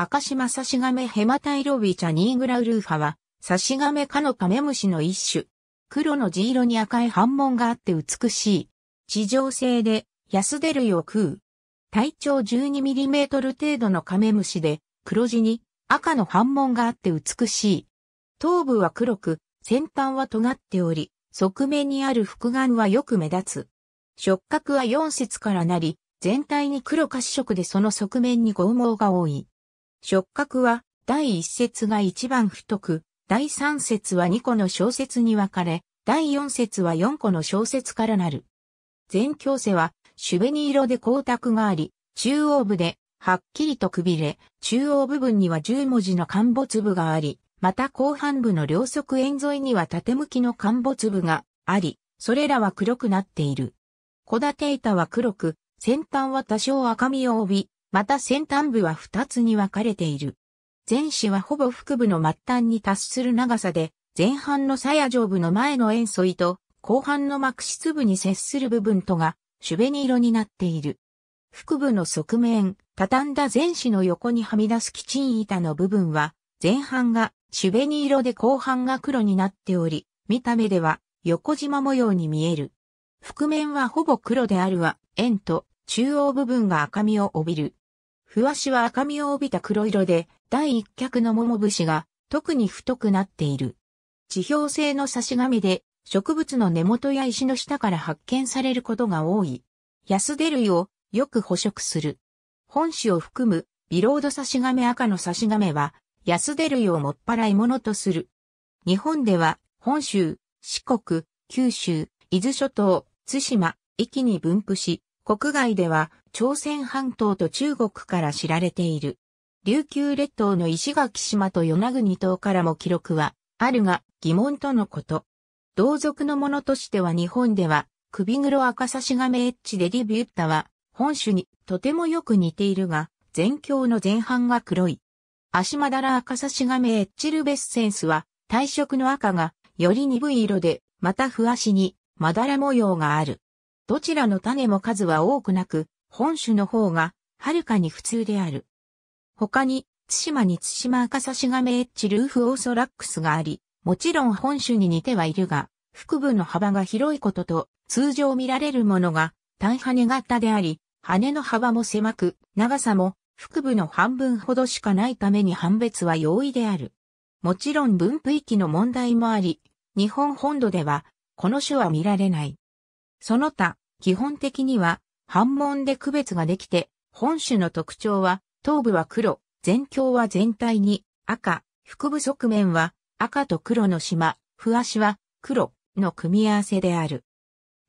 赤島サシガメヘマタイロビーチャニーグラウルーファは、サシガメ科のカメムシの一種。黒の地色に赤い斑紋があって美しい。地上性で、ヤスデ類を食う。体長1 2ミリメートル程度のカメムシで、黒地に赤の斑紋があって美しい。頭部は黒く、先端は尖っており、側面にある複眼はよく目立つ。触角は4節からなり、全体に黒褐色でその側面に剛毛が多い。触覚は第一節が一番太く、第三節は二個の小節に分かれ、第四節は四個の小節からなる。全教世は、シュベニ色で光沢があり、中央部で、はっきりとくびれ、中央部分には十文字の陥没部があり、また後半部の両側縁沿いには縦向きの陥没部があり、それらは黒くなっている。小立板は黒く、先端は多少赤みを帯び、また先端部は2つに分かれている。前肢はほぼ腹部の末端に達する長さで、前半の鞘上部の前の円素糸、後半の膜質部に接する部分とが、シュベニ色になっている。腹部の側面、畳んだ前肢の横にはみ出すキチン板の部分は、前半がシュベニ色で後半が黒になっており、見た目では横縞模様に見える。覆面はほぼ黒であるわ、円と中央部分が赤みを帯びる。ふわしは赤みを帯びた黒色で、第一脚の桃節が特に太くなっている。地表性の差し紙で植物の根元や石の下から発見されることが多い。安出類をよく捕食する。本種を含むビロード差し紙赤の差し紙は安出類をもっぱらいものとする。日本では本州、四国、九州、伊豆諸島、津島、域に分布し、国外では朝鮮半島と中国から知られている。琉球列島の石垣島と与那国島からも記録はあるが疑問とのこと。同族のものとしては日本では首黒赤刺し亀エッチでリビュッタは本種にとてもよく似ているが全境の前半が黒い。足まだら赤刺し亀エッチルベッセンスは体色の赤がより鈍い色でまた不足にまだら模様がある。どちらの種も数は多くなく、本種の方が、はるかに普通である。他に、対馬に対馬赤刺しガメエッチルーフオーソラックスがあり、もちろん本種に似てはいるが、腹部の幅が広いことと、通常見られるものが、単羽型であり、羽の幅も狭く、長さも、腹部の半分ほどしかないために判別は容易である。もちろん分布域の問題もあり、日本本土では、この種は見られない。その他、基本的には、反問で区別ができて、本種の特徴は、頭部は黒、全胸は全体に赤、腹部側面は赤と黒の島、不足は黒の組み合わせである。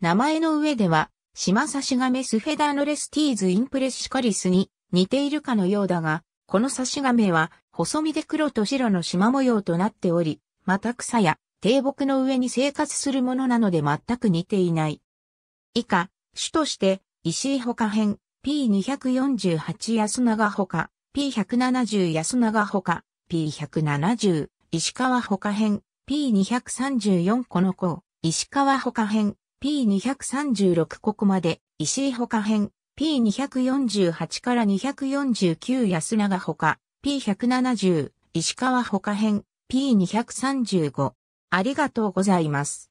名前の上では、島差し亀スフェダーノレスティーズインプレッシカリスに似ているかのようだが、この差し亀は細身で黒と白の縞模様となっており、また草や低木の上に生活するものなので全く似ていない。以下、主として、石井ほか編、P248 安永ほか、P170 安永ほか、P170、石川ほか編、P234 この子、石川ほか編、P236 ここまで、石井ほか編、P248 から249安永ほか、P170、石川ほか編、P235。ありがとうございます。